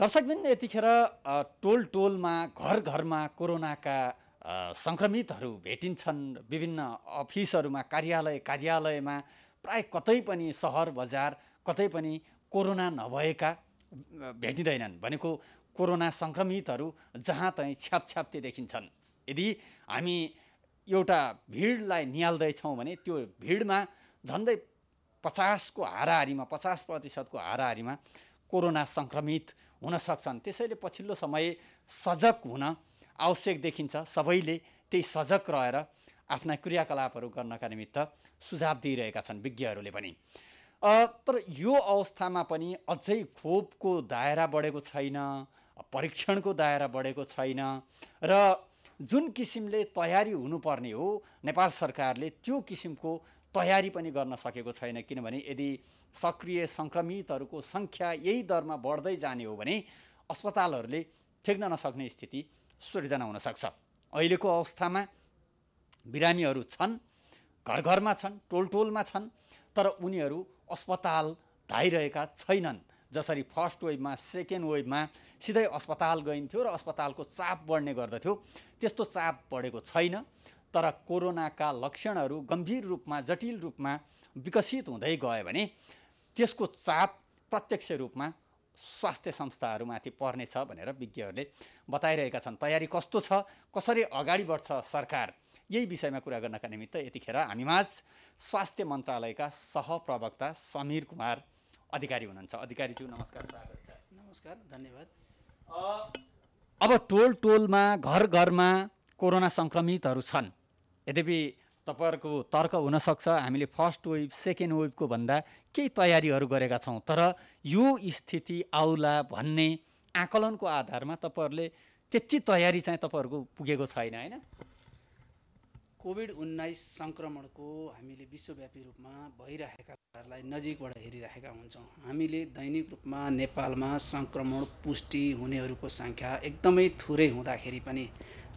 दर्शकबिन यतिखेर टोल टोलमा घर घरमा कोरोनाका सङ्क्रमितहरू भेटिन्छन् विभिन्न अफिसहरूमा कार्यालय कार्यालयमा प्राय कतै पनि सहर बजार कतै पनि कोरोना नभएका भेटिँदैनन् भनेको कोरोना सङ्क्रमितहरू जहाँ तहीँ छ्यापछ्याप्ते देखिन्छन् यदि हामी एउटा भिडलाई निहाल्दैछौँ भने त्यो भिडमा झन्डै पचासको हाराहारीमा पचास प्रतिशतको हाराहारीमा कोरोना सङ्क्रमित हुन सक्छन् त्यसैले पछिल्लो समय सजग हुन आवश्यक देखिन्छ सबैले त्यही सजग रहेर आफ्ना क्रियाकलापहरू गर्नका निमित्त सुझाव दिइरहेका छन् विज्ञहरूले पनि तर यो अवस्थामा पनि अझै खोपको दायरा बढेको छैन परीक्षणको दायरा बढेको छैन र जुन किसिमले तयारी हुनुपर्ने हो नेपाल सरकारले त्यो किसिमको तयारी पनि गर्न सकेको छैन किनभने यदि सक्रिय सङ्क्रमितहरूको सङ्ख्या यही दरमा बढ्दै जाने हो भने अस्पतालहरूले ठेक्न नसक्ने स्थिति सृजना हुनसक्छ अहिलेको अवस्थामा बिरामीहरू छन् घर घरमा छन् टोल टोलमा छन् तर उनीहरू अस्पताल धाइरहेका छैनन् जसरी फर्स्ट वेभमा सेकेन्ड वेभमा सिधै अस्पताल गइन्थ्यो र अस्पतालको चाप बढ्ने गर्दथ्यो त्यस्तो चाप बढेको छैन तर कोरोनाका लक्षणहरू गम्भीर रूपमा जटिल रूपमा विकसित हुँदै गयो भने त्यसको चाप प्रत्यक्ष रूपमा स्वास्थ्य संस्थाहरूमाथि पर्नेछ भनेर विज्ञहरूले बताइरहेका छन् तयारी कस्तो छ कसरी अगाडि बढ्छ सरकार यही विषयमा कुरा गर्नका निमित्त यतिखेर हामीमाझ स्वास्थ्य मन्त्रालयका सहप्रवक्ता समीर कुमार अधिकारी हुनुहुन्छ अधिकारीज्यू नमस्कार स्वागत छ नमस्कार धन्यवाद अब टोल टोलमा घर घरमा कोरोना सङ्क्रमितहरू छन् यद्यपि तपाईँहरूको तर्क हुनसक्छ हामीले फर्स्ट वेभ सेकेन्ड वेभको भन्दा केही तयारीहरू गरेका छौँ तर यो स्थिति आउला भन्ने आकलनको आधारमा तपाईँहरूले त्यति तयारी चाहिँ तपाईँहरूको पुगेको छैन होइन कोभिड उन्नाइस सङ्क्रमणको हामीले विश्वव्यापी रूपमा भइरहेका नजिकबाट हेरिरहेका हुन्छौँ हामीले दैनिक रूपमा नेपालमा सङ्क्रमण पुष्टि हुनेहरूको सङ्ख्या एकदमै थोरै हुँदाखेरि पनि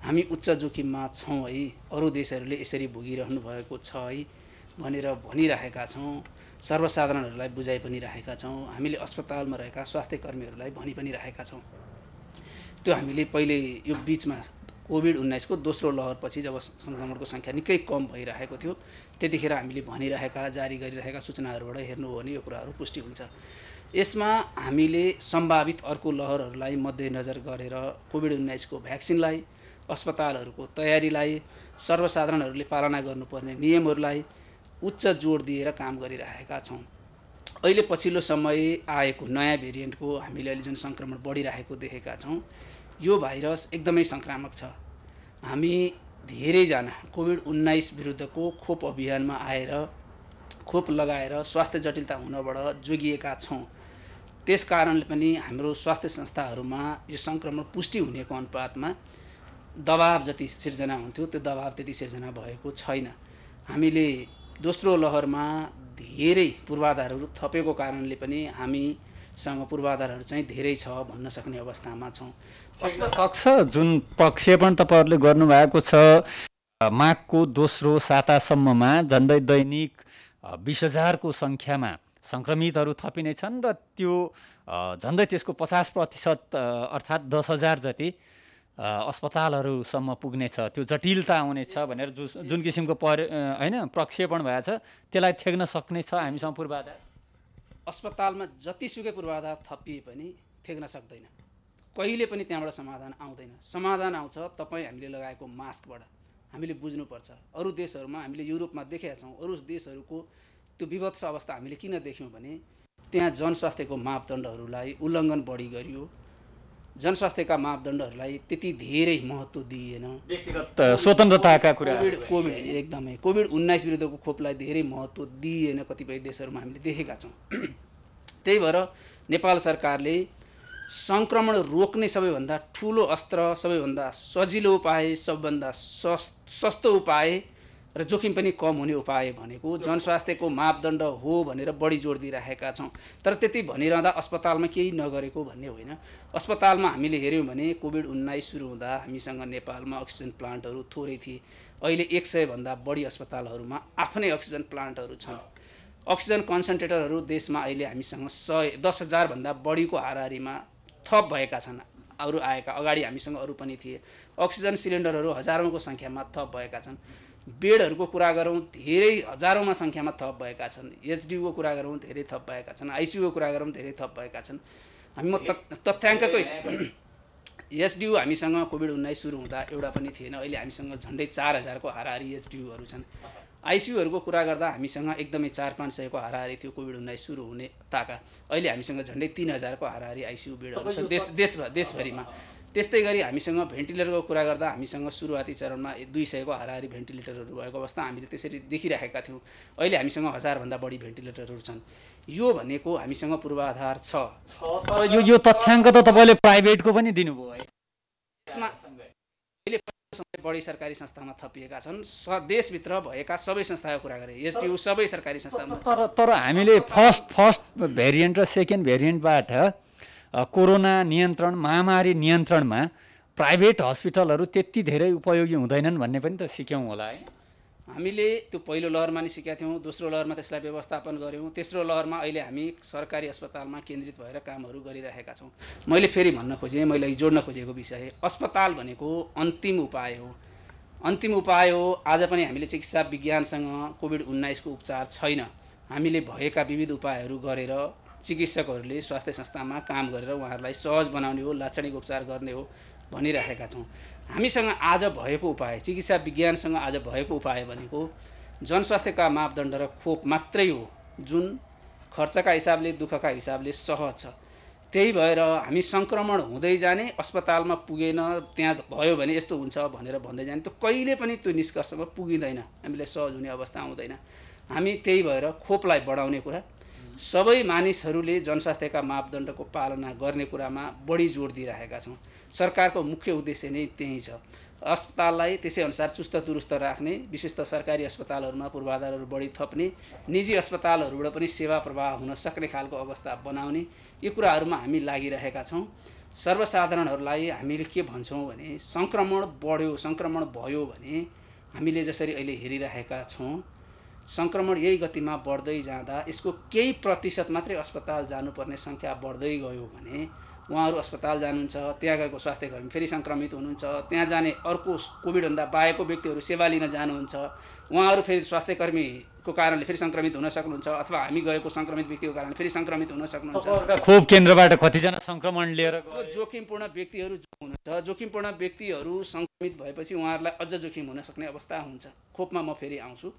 हामी उच्च जोखिममा छौँ है अरू देशहरूले यसरी भोगिरहनु भएको छ है भनेर भनिरहेका छौँ सर्वसाधारणहरूलाई बुझाइ पनि राखेका छौँ हामीले अस्पतालमा रहेका स्वास्थ्य कर्मीहरूलाई भनि पनि राखेका छौँ त्यो हामीले पहिले यो बिचमा कोभिड उन्नाइसको दोस्रो लहरपछि जब सङ्क्रमणको सङ्ख्या निकै कम भइरहेको थियो त्यतिखेर हामीले भनिरहेका जारी गरिरहेका सूचनाहरूबाट हेर्नु हो भने यो कुराहरू पुष्टि हुन्छ यसमा हामीले सम्भावित अर्को लहरहरूलाई मध्यनजर गरेर कोभिड उन्नाइसको भ्याक्सिनलाई अस्पतालहरूको तयारीलाई सर्वसाधारणहरूले पालना गर्नुपर्ने नियमहरूलाई उच्च जोड दिएर काम गरिरहेका छौँ अहिले पछिल्लो समय आएको नयाँ भेरिएन्टको हामीले अहिले जुन सङ्क्रमण बढिरहेको देखेका छौँ यो भाइरस एकदमै सङ्क्रामक छ हामी धेरैजना कोभिड उन्नाइस विरुद्धको खोप अभियानमा आएर खोप लगाएर स्वास्थ्य जटिलता हुनबाट जोगिएका छौँ त्यस कारणले पनि हाम्रो स्वास्थ्य संस्थाहरूमा यो सङ्क्रमण पुष्टि हुनेको अनुपातमा दबाब जति सिर्जना हुन्थ्यो त्यो दबाब त्यति सिर्जना भएको छैन हामीले दोस्रो लहरमा धेरै पूर्वाधारहरू थपेको कारणले पनि हामीसँग पूर्वाधारहरू चाहिँ धेरै छ भन्न सक्ने अवस्थामा छौँ सक्छ जुन प्रक्षेपण तपाईँहरूले गर्नुभएको छ माघको दोस्रो सातासम्ममा झन्डै दैनिक बिस हजारको सङ्ख्यामा सङ्क्रमितहरू थपिनेछन् र त्यो झन्डै त्यसको पचास प्रतिशत अर्थात् दस हजार जति अस्पतालहरूसम्म पुग्नेछ त्यो जटिलता आउनेछ भनेर जु जुन किसिमको पर होइन प्रक्षेपण भएको छ त्यसलाई थ्याक्न सक्ने छ हामीसँग पूर्वाधार अस्पतालमा जतिसुकै पूर्वाधार थपिए पनि थ्याक्न सक्दैन कहिले पनि त्यहाँबाट समाधान आउँदैन समाधान आउँछ तपाईँ हामीले लगाएको मास्कबाट हामीले बुझ्नुपर्छ अरू देशहरूमा हामीले युरोपमा देखेका छौँ अरू देशहरूको त्यो विभत्स अवस्था हामीले किन देख्यौँ भने त्यहाँ जनस्वास्थ्यको मापदण्डहरूलाई उल्लङ्घन बढी गरियो जनस्वास्थ्यका मापदण्डहरूलाई त्यति धेरै महत्त्व दिइएन व्यक्तिगत स्वतन्त्रताका कुरा कोभिड एकदमै कोभिड उन्नाइस विरुद्धको खोपलाई धेरै महत्त्व दिइएन कतिपय देशहरूमा हामीले देखेका छौँ त्यही भएर नेपाल सरकारले सङ्क्रमण रोक्ने सबैभन्दा ठुलो अस्त्र सबैभन्दा सजिलो उपाय सबभन्दा सस्तो उपाय र जोखिम पनि कम हुने उपाय भनेको जनस्वास्थ्यको मापदण्ड हो भनेर बढी जोड दिइराखेका छौँ तर त्यति भनिरहँदा अस्पतालमा केही नगरेको भन्ने होइन अस्पतालमा हामीले हेऱ्यौँ भने कोभिड उन्नाइस सुरु हुँदा हामीसँग नेपालमा अक्सिजन प्लान्टहरू थोरै थिए अहिले एक सयभन्दा बढी अस्पतालहरूमा आफ्नै अक्सिजन प्लान्टहरू छन् अक्सिजन कन्सन्ट्रेटरहरू देशमा अहिले हामीसँग सय दस हजारभन्दा बढीको हाराहारीमा थप भएका छन् अरू आएका अगाडि हामीसँग अरू पनि थिए अक्सिजन सिलिन्डरहरू हजारौँको सङ्ख्यामा थप भएका छन् बेडहरूको कुरा गरौँ धेरै हजारौँमा सङ्ख्यामा थप भएका छन् एचडियुको कुरा गरौँ धेरै थप भएका छन् आइसियुको कुरा गरौँ धेरै थप भएका छन् हामी म तथ्याङ्कको एचडियु हामीसँग कोभिड उन्नाइस सुरु हुँदा एउटा पनि थिएन अहिले हामीसँग झन्डै चार हजारको हाराहारी एचडियुहरू छन् आइसियुहरूको कुरा गर्दा हामीसँग एकदमै चार पाँच सयको हाराहारी थियो कोभिड उन्नाइस सुरु हुने ताका अहिले हामीसँग झन्डै तिन हजारको हाराहारी आइसियु बेडहरू छन् देश देश देशभरिमा त्यस्तै गरी हामीसँग भेन्टिलेटरको कुरा गर्दा हामीसँग सुरुवाती चरणमा दुई सयको हाराहारी भेन्टिलेटरहरू भएको अवस्था हामीले त्यसरी देखिराखेका थियौँ अहिले हामीसँग हजारभन्दा बढी भेन्टिलेटरहरू छन् यो भनेको हामीसँग पूर्वाधार छ तर यो यो तथ्याङ्क त तपाईँले प्राइभेटको पनि दिनुभयो यसमा बढी सरकारी संस्थामा थपिएका छन् देशभित्र भएका सबै संस्थाको कुरा गरे एसडियु सबै सरकारी संस्थामा तर तर हामीले फर्स्ट फर्स्ट भेरिएन्ट र सेकेन्ड भेरिएन्टबाट कोरोना नियन्त्रण महामारी नियन्त्रणमा प्राइभेट हस्पिटलहरू त्यति धेरै उपयोगी हुँदैनन् भन्ने पनि त सिक्यौँ होला है हामीले त्यो पहिलो लहरमा नि सिकेका थियौँ दोस्रो लहरमा त्यसलाई व्यवस्थापन गऱ्यौँ तेस्रो लहरमा अहिले हामी सरकारी अस्पतालमा केन्द्रित भएर कामहरू गरिरहेका छौँ मैले फेरि भन्न खोजेँ मैले जोड्न खोजेको विषय अस्पताल भनेको अन्तिम उपाय हो अन्तिम उपाय हो आज पनि हामीले चिकित्सा विज्ञानसँग कोभिड उन्नाइसको उपचार छैन हामीले भएका विविध उपायहरू गरेर चिकित्सकहरूले स्वास्थ्य संस्थामा काम गरेर उहाँहरूलाई सहज बनाउने हो लाक्षणिक उपचार गर्ने हो भनिराखेका छौँ हामीसँग आज भएको उपाय चिकित्सा विज्ञानसँग आज भएको उपाय भनेको जनस्वास्थ्यका मापदण्ड र खोप मात्रै हो जुन खर्चका हिसाबले दुःखका हिसाबले सहज छ त्यही भएर हामी सङ्क्रमण हुँदै जाने अस्पतालमा पुगेन त्यहाँ भयो भने यस्तो हुन्छ भनेर भन्दै जाने त्यो कहिले पनि त्यो निष्कर्षमा पुगिँदैन हामीलाई सहज हुने अवस्था आउँदैन हामी त्यही भएर खोपलाई बढाउने कुरा सबै मानिसहरूले जनस्वास्थ्यका मापदण्डको पालना गर्ने कुरामा बढी जोड दिइरहेका छौँ सरकारको मुख्य उद्देश्य नै त्यही छ अस्पताललाई त्यसै अनुसार चुस्त दुरुस्त राख्ने विशेष त सरकारी अस्पतालहरूमा पूर्वाधारहरू बढी थप्ने निजी अस्पतालहरूबाट पनि सेवा प्रवाह हुन सक्ने खालको अवस्था बनाउने यी कुराहरूमा हामी लागिरहेका छौँ सर्वसाधारणहरूलाई हामीले के भन्छौँ भने सङ्क्रमण बढ्यो सङ्क्रमण भयो भने हामीले जसरी अहिले हेरिरहेका छौँ सङ्क्रमण यही गतिमा बढ्दै जाँदा यसको केही प्रतिशत मात्रै अस्पताल जानुपर्ने सङ्ख्या बढ्दै गयो भने उहाँहरू अस्पताल जानुहुन्छ त्यहाँ गएको स्वास्थ्य कर्मी फेरि सङ्क्रमित हुनुहुन्छ त्यहाँ जाने अर्को कोभिडभन्दा बाहेकको व्यक्तिहरू सेवा लिन जानुहुन्छ उहाँहरू फेरि स्वास्थ्य कर्मीको कारणले फेरि सङ्क्रमित हुन सक्नुहुन्छ अथवा हामी गएको सङ्क्रमित व्यक्तिको कारणले फेरि सङ्क्रमित हुन सक्नुहुन्छ खोप केन्द्रबाट कतिजना सङ्क्रमण लिएर जोखिमपूर्ण व्यक्तिहरू जो हुनुहुन्छ जोखिमपूर्ण व्यक्तिहरू सङ्क्रमित भएपछि उहाँहरूलाई अझ जोखिम हुन सक्ने अवस्था हुन्छ खोपमा म फेरि आउँछु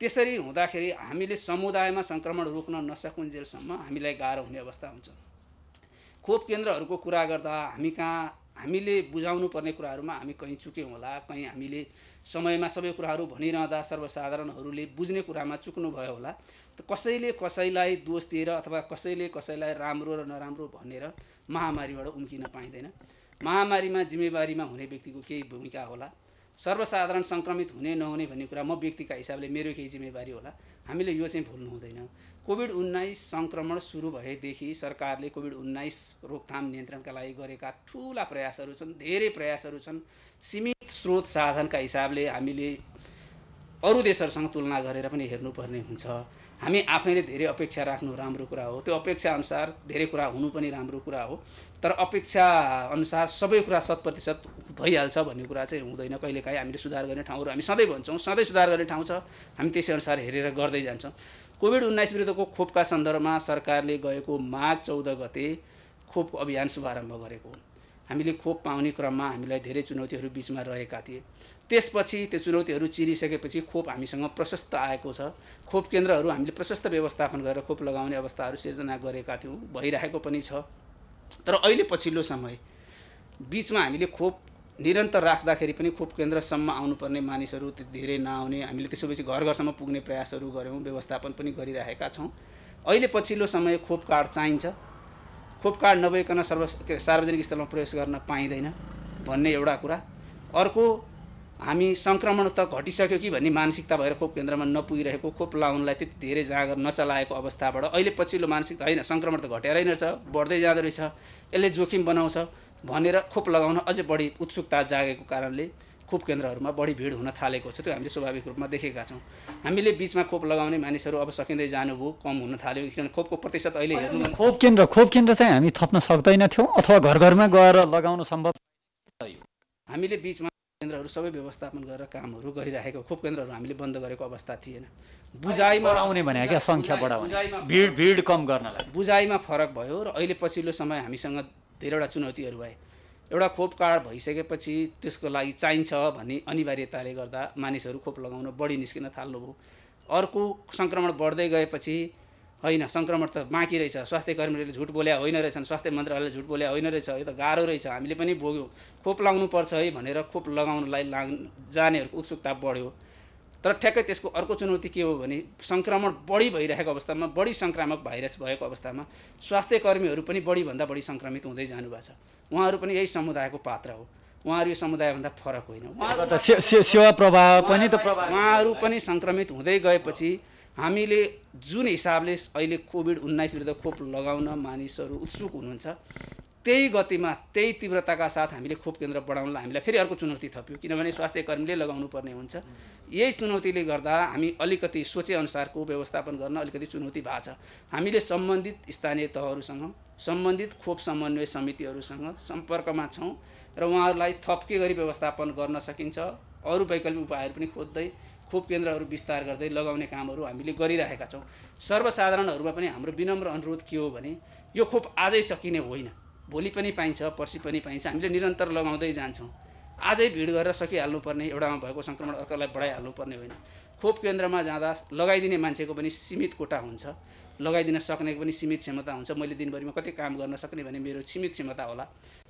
त्यसरी हुँदाखेरि हामीले समुदायमा सङ्क्रमण रोक्न नसकुन्जेलसम्म हामीलाई गाह्रो हुने अवस्था हुन्छ खोप केन्द्रहरूको कुरा गर्दा हामी कहाँ हामीले बुझाउनु पर्ने कुराहरूमा हामी कहीँ चुक्यौँ होला कहीँ हामीले समयमा सबै कुराहरू भनिरहँदा सर्वसाधारणहरूले बुझ्ने कुरामा चुक्नु भयो होला त कसैले कसैलाई दोष दिएर अथवा कसैले कसैलाई राम्रो र नराम्रो भनेर महामारीबाट उम्किन पाइँदैन महामारीमा जिम्मेवारीमा हुने व्यक्तिको केही भूमिका होला सर्वसाधारण सङ्क्रमित हुने नहुने भन्ने कुरा म व्यक्तिका हिसाबले मेरो केही जिम्मेवारी होला हामीले यो चाहिँ भुल्नु हुँदैन कोभिड उन्नाइस सङ्क्रमण सुरु भएदेखि सरकारले कोभिड उन्नाइस रोकथाम नियन्त्रणका लागि गरेका ठुला प्रयासहरू छन् धेरै प्रयासहरू छन् सीमित स्रोत साधनका हिसाबले हामीले अरू देशहरूसँग तुलना गरेर पनि हेर्नुपर्ने हुन्छ हामी आफैले धेरै अपेक्षा राख्नु राम्रो कुरा हो त्यो अपेक्षा अनुसार धेरै कुरा हुनु पनि राम्रो कुरा हो तर अपेक्षा अनुसार सबै कुरा शत प्रतिशत भइहाल्छ भन्ने कुरा चाहिँ हुँदैन कहिलेकाहीँ हामीले सुधार गर्ने ठाउँहरू हामी सधैँ भन्छौँ सधैँ सुधार गर्ने ठाउँ छ हामी त्यसै अनुसार हेरेर गर्दै जान्छौँ कोभिड उन्नाइस विरुद्धको खोपका सन्दर्भमा सरकारले गएको माघ चौध गते खोप अभियान शुभारम्भ गरेको हामीले खोप पाउने क्रममा हामीलाई धेरै चुनौतीहरू बिचमा रहेका थिए त्यसपछि त्यो चुनौतीहरू चिरिसकेपछि खोप हामीसँग प्रशस्त आएको छ खोप केन्द्रहरू हामीले प्रशस्त व्यवस्थापन गरेर खोप लगाउने अवस्थाहरू सिर्जना गरेका थियौँ भइरहेको पनि छ तर अहिले पछिल्लो समय बिचमा हामीले खोप निरन्तर राख्दाखेरि पनि खोप केन्द्रसम्म आउनुपर्ने मानिसहरू धेरै नआउने हामीले त्यसोपछि घर घरसम्म पुग्ने प्रयासहरू गऱ्यौँ व्यवस्थापन पनि गरिरहेका छौँ अहिले पछिल्लो समय खोप कार्ड चाहिन्छ खोप कार्ड नभइकन सर्व सार्वजनिक स्थलमा प्रवेश गर्न पाइँदैन भन्ने एउटा कुरा अर्को हामी सङ्क्रमण त घटिसक्यो कि भन्ने मानसिकता भएर खोप केन्द्रमा नपुगिरहेको खोप लाउनलाई त्यति धेरै जाँगर नचलाएको अवस्थाबाट अहिले पछिल्लो मानसिकता होइन सङ्क्रमण त घटेरै नै छ बढ्दै जाँदो रहेछ यसले जोखिम बनाउँछ भनेर खोप लगाउन अझै बढी उत्सुकता जागेको कारणले खोप केन्द्रहरूमा बढी भिड हुन थालेको छ त्यो हामीले स्वाभाविक रूपमा देखेका छौँ हामीले बिचमा खोप लगाउने मानिसहरू अब सकिँदै जानुभयो कम हुन थाल्यो किनभने खोपको प्रतिशत अहिले हेर्नु खोप केन्द्र खोप केन्द्र चाहिँ हामी थप्न सक्दैनथ्यौँ अथवा घर घरमा गएर लगाउन सम्भव हामीले बिचमा केन्द्रहरू सबै व्यवस्थापन गरेर कामहरू गरिराखेको खोप केन्द्रहरू हामीले बन्द गरेको अवस्था थिएन बुझाइमा आउने भने क्या सङ्ख्या बढाउने भिड भिड कम गर्नलाई बुझाइमा फरक भयो र अहिले पछिल्लो समय हामीसँग धेरैवटा चुनौतीहरू भए एउटा खोप कार्ड भइसकेपछि त्यसको लागि चाहिन्छ भन्ने अनिवार्यताले गर्दा मानिसहरू खोप लगाउन बढी निस्किन थाल्नुभयो अर्को सङ्क्रमण बढ्दै गएपछि होइन सङ्क्रमण त बाँकी रहेछ स्वास्थ्य कर्मीहरूले झुट बोल्या होइन रहेछन् स्वास्थ्य मन्त्रालयले झुट बोल्या होइन रहेछ यो त गाह्रो रहेछ हामीले पनि भोग्यौँ खोप लाउनुपर्छ है भनेर खोप लगाउनलाई लाग जानेहरूको उत्सुकता बढ्यो तर ठ्याक्कै त्यसको अर्को चुनौती के हो भने सङ्क्रमण बढी भइरहेको अवस्थामा बढी सङ्क्रामक भाइरस भएको अवस्थामा स्वास्थ्य कर्मीहरू पनि बढीभन्दा बढी सङ्क्रमित हुँदै जानुभएको छ उहाँहरू पनि यही समुदायको पात्र हो उहाँहरू यो समुदायभन्दा फरक होइन सेवा प्रभाव पनि त उहाँहरू पनि सङ्क्रमित हुँदै गएपछि हामीले जुन हिसाबले अहिले कोभिड उन्नाइस विरुद्ध खोप लगाउन मानिसहरू उत्सुक हुनुहुन्छ त्यही गतिमा त्यही तीव्रताका साथ हामीले खोप केन्द्र बढाउनलाई हामीलाई फेरि अर्को चुनौती थप्यो किनभने स्वास्थ्य कर्मीले लगाउनु पर्ने हुन्छ यही चुनौतीले गर्दा हामी अलिकति सोचेअनुसारको व्यवस्थापन गर्न अलिकति चुनौती भएको छ हामीले सम्बन्धित स्थानीय तहहरूसँग सम्बन्धित खोप समन्वय समितिहरूसँग सम्पर्कमा छौँ र उहाँहरूलाई थपके गरी व्यवस्थापन गर्न सकिन्छ अरू वैकल्पिक उपायहरू पनि खोज्दै खोप केन्द्रहरू विस्तार गर्दै लगाउने कामहरू हामीले गरिरहेका छौँ सर्वसाधारणहरूमा पनि हाम्रो विनम्र अनुरोध के हो भने यो खोप आजै सकिने होइन भोलि पनि पाइन्छ पर्सि पनि पाइन्छ हामीले निरन्तर लगाउँदै जान्छौँ आजै भिड गरेर सकिहाल्नुपर्ने एउटामा भएको सङ्क्रमण अर्कालाई बढाइहाल्नुपर्ने होइन खोप केन्द्रमा जाँदा लगाइदिने मान्छेको पनि सीमित कोटा हुन्छ लगाइदिन सक्नेको पनि सीमित क्षमता हुन्छ मैले दिनभरिमा कति काम गर्न सक्ने भने मेरो सीमित क्षमता होला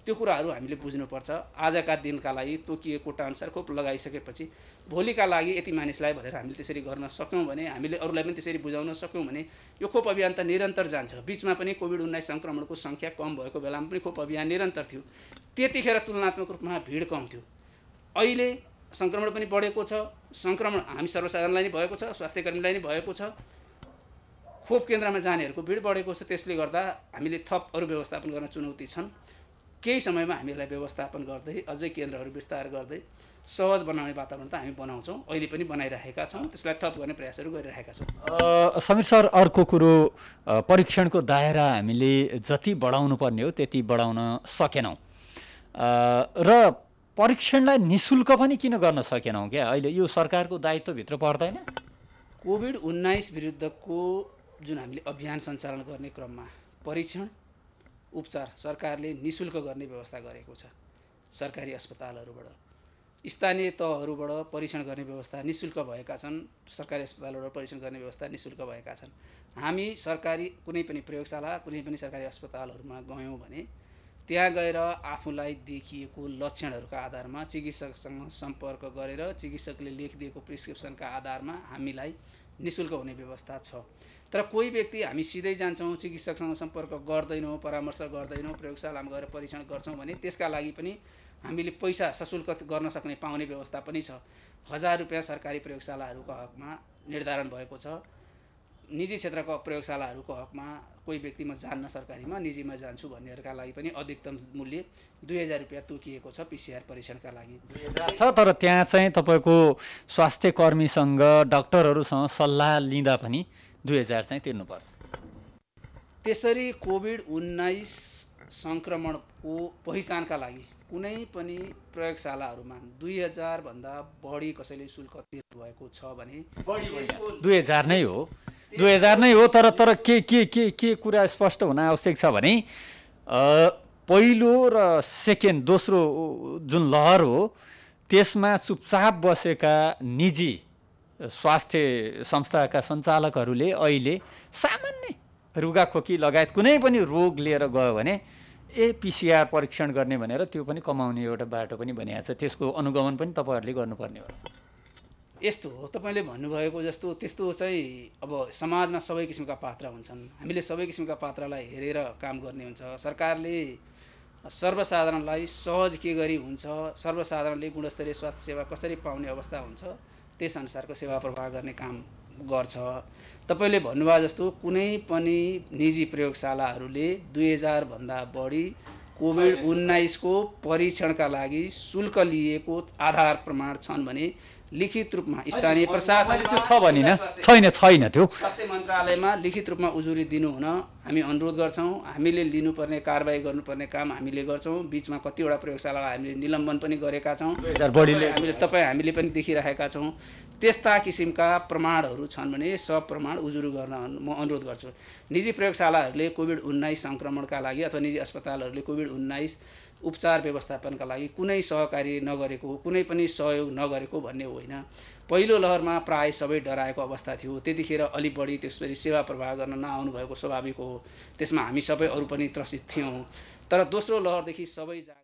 त्यो कुराहरू हामीले बुझ्नुपर्छ आजका दिनका लागि तोकिएको टान्सार खोप लगाइसकेपछि भोलिका लागि यति मानिसलाई भनेर हामीले त्यसरी गर्न सक्यौँ भने हामीले अरूलाई पनि त्यसरी बुझाउन सक्यौँ भने यो खोप अभियान त निरन्तर जान्छ बिचमा पनि कोभिड उन्नाइस सङ्क्रमणको सङ्ख्या कम भएको बेलामा पनि खोप अभियान निरन्तर थियो त्यतिखेर तुलनात्मक रूपमा भिड कम थियो अहिले सङ्क्रमण पनि बढेको छ सङ्क्रमण हामी सर्वसाधारणलाई नै भएको छ स्वास्थ्य कर्मीलाई नै भएको छ खोप केन्द्रमा जानेहरूको भिड बढेको छ त्यसले गर्दा हामीले थप अरू व्यवस्थापन गर्न चुनौती छन् केही समयमा हामीलाई व्यवस्थापन गर्दै अझै केन्द्रहरू विस्तार गर्दै सहज बनाउने वातावरण त हामी बनाउँछौँ अहिले पनि बनाइरहेका छौँ त्यसलाई थप गर्ने प्रयासहरू गरिरहेका छौँ समीर सर अर्को कुरो परीक्षणको दायरा हामीले जति बढाउनु पर्ने हो त्यति बढाउन सकेनौँ र परीक्षणलाई नि शुल्क पनि किन गर्न सकेनौँ क्या अहिले यो सरकारको दायित्वभित्र पर्दैन कोभिड उन्नाइस विरुद्धको जुन हामीले अभियान सञ्चालन गर्ने क्रममा परीक्षण उपचार सरकारले नि शुल्क गर्ने व्यवस्था गरेको छ सरकारी अस्पतालहरूबाट स्थानीय तहहरूबाट परीक्षण गर्ने व्यवस्था नि शुल्क भएका छन् सरकारी अस्पतालबाट परीक्षण गर्ने व्यवस्था नि शुल्क भएका छन् हामी सरकारी कुनै पनि प्रयोगशाला कुनै पनि सरकारी अस्पतालहरूमा गयौँ भने त्यहाँ गएर आफूलाई देखिएको लक्षणहरूका आधारमा चिकित्सकसँग सम्पर्क गरेर चिकित्सकले लेखिदिएको प्रिस्क्रिप्सनका आधारमा हामीलाई नि शुल्क हुने व्यवस्था छ तर कोही व्यक्ति हामी सिधै जान्छौँ चिकित्सकसँग सम्पर्क गर्दैनौँ परामर्श गर्दैनौँ प्रयोगशालामा गएर परीक्षण गर्छौँ भने त्यसका लागि पनि हामीले पैसा सशुल्क गर्न सक्ने पाउने व्यवस्था पनि छ हजार रुपियाँ सरकारी प्रयोगशालाहरूको हकमा निर्धारण भएको छ निजी क्षेत्रको प्रयोगशालाहरूको हकमा कोही व्यक्ति म जान्न सरकारीमा निजीमा जान्छु भन्नेहरूका लागि पनि अधिकतम मूल्य दुई हजार रुपियाँ तोकिएको छ पिसिआर परीक्षणका लागि छ तर त्यहाँ चाहिँ तपाईँको स्वास्थ्य कर्मीसँग डक्टरहरूसँग सल्लाह लिँदा पनि दुई हजार चाहिँ तिर्नुपर्छ त्यसरी कोभिड उन्नाइस सङ्क्रमणको पहिचानका लागि कुनै पनि प्रयोगशालाहरूमा दुई हजारभन्दा बढी कसैले शुल्क तिर्नु भएको छ भने दुई हजार नै हो दुई हजार नै हो तर तर के के के के कुरा स्पष्ट हुन आवश्यक छ भने पहिलो र सेकेन्ड दोस्रो जुन लहर हो त्यसमा चुपचाप बसेका निजी स्वास्थ्य संस्थाका सञ्चालकहरूले अहिले सामान्य रुगाखोकी लगायत कुनै पनि रोग लिएर गयो भने ए पिसिआर परीक्षण गर्ने भनेर त्यो पनि कमाउने एउटा बाटो पनि भनिएको छ त्यसको अनुगमन पनि तपाईँहरूले गर्नुपर्ने हो यस्तो हो तपाईँले भन्नुभएको जस्तो त्यस्तो चाहिँ अब समाजमा सबै किसिमका पात्र हुन्छन् हामीले सबै किसिमका पात्रलाई हेरेर काम गर्ने हुन्छ सरकारले सर्वसाधारणलाई सहज के गरी हुन्छ सर्वसाधारणले गुणस्तरीय स्वास्थ्य सेवा कसरी पाउने अवस्था हुन्छ त्यस अनुसारको सेवा प्रवाह गर्ने काम गर्छ तपाईँले भन्नुभयो जस्तो कुनै पनि निजी प्रयोगशालाहरूले दुई हजारभन्दा बढी कोभिड उन्नाइसको परीक्षणका लागि शुल्क लिएको आधार प्रमाण छन् भने लिखित रूपमा स्थानीय प्रशासन त्यो छ भनिन छैन छैन त्यो स्वास्थ्य मन्त्रालयमा लिखित रूपमा उजुरी दिनुहुन हामी अनुरोध गर्छौँ हामीले लिनुपर्ने कारवाही गर्नुपर्ने काम हामीले गर्छौँ बिचमा कतिवटा प्रयोगशालालाई हामीले निलम्बन पनि गरेका छौँ हामीले तपाईँ हामीले पनि देखिरहेका छौँ त्यस्ता किसिमका प्रमाणहरू छन् भने सब प्रमाण उजुरी गर्न म अनुरोध गर्छु निजी प्रयोगशालाहरूले कोभिड उन्नाइस सङ्क्रमणका लागि अथवा निजी अस्पतालहरूले कोभिड उन्नाइस उपचार व्यवस्थापनका लागि कुनै सहकारी नगरेको कुनै पनि सहयोग नगरेको भन्ने होइन पहिलो लहरमा प्राय सबै डराएको अवस्था थियो त्यतिखेर अलि बढी त्यसपछि सेवा प्रवाह गर्न नआउनु भएको स्वाभाविक हो त्यसमा हामी सबै अरू पनि त्रसित थियौँ तर दोस्रो लहरदेखि सबै